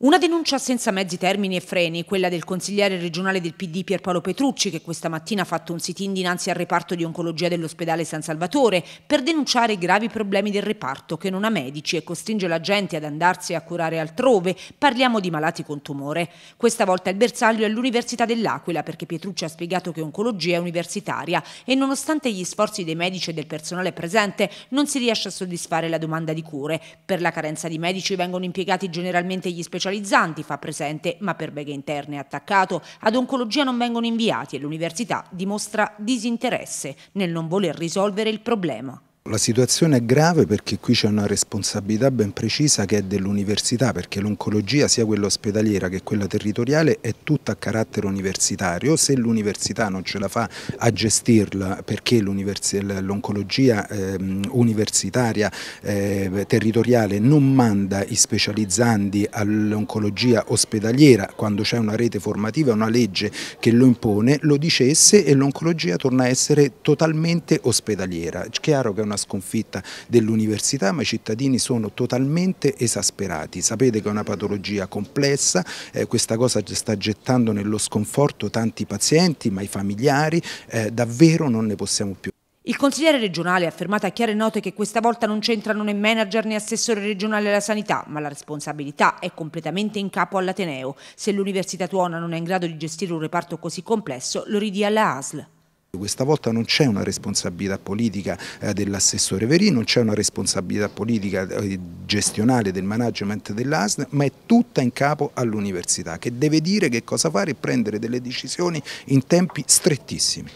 Una denuncia senza mezzi termini e freni, quella del consigliere regionale del PD Pierpaolo Petrucci, che questa mattina ha fatto un sit-in dinanzi al reparto di oncologia dell'ospedale San Salvatore per denunciare i gravi problemi del reparto che non ha medici e costringe la gente ad andarsi a curare altrove. Parliamo di malati con tumore. Questa volta il bersaglio è l'Università dell'Aquila, perché Petrucci ha spiegato che oncologia è universitaria e nonostante gli sforzi dei medici e del personale presente non si riesce a soddisfare la domanda di cure. Per la carenza di medici vengono impiegati generalmente gli specialisti specializzanti, fa presente, ma per beghe interne è attaccato. Ad oncologia non vengono inviati e l'università dimostra disinteresse nel non voler risolvere il problema. La situazione è grave perché qui c'è una responsabilità ben precisa che è dell'università, perché l'oncologia, sia quella ospedaliera che quella territoriale, è tutta a carattere universitario. Se l'università non ce la fa a gestirla perché l'oncologia ehm, universitaria eh, territoriale non manda i specializzandi all'oncologia ospedaliera quando c'è una rete formativa, una legge che lo impone, lo dicesse e l'oncologia torna a essere totalmente ospedaliera. Chiaro che è una sconfitta dell'università, ma i cittadini sono totalmente esasperati. Sapete che è una patologia complessa, eh, questa cosa sta gettando nello sconforto tanti pazienti, ma i familiari, eh, davvero non ne possiamo più. Il consigliere regionale ha affermato a chiare note che questa volta non c'entrano né manager né assessore regionale alla sanità, ma la responsabilità è completamente in capo all'Ateneo. Se l'Università Tuona non è in grado di gestire un reparto così complesso, lo ridia alla ASL. Questa volta non c'è una responsabilità politica eh, dell'assessore Verì, non c'è una responsabilità politica eh, gestionale del management dell'ASN, ma è tutta in capo all'università che deve dire che cosa fare e prendere delle decisioni in tempi strettissimi.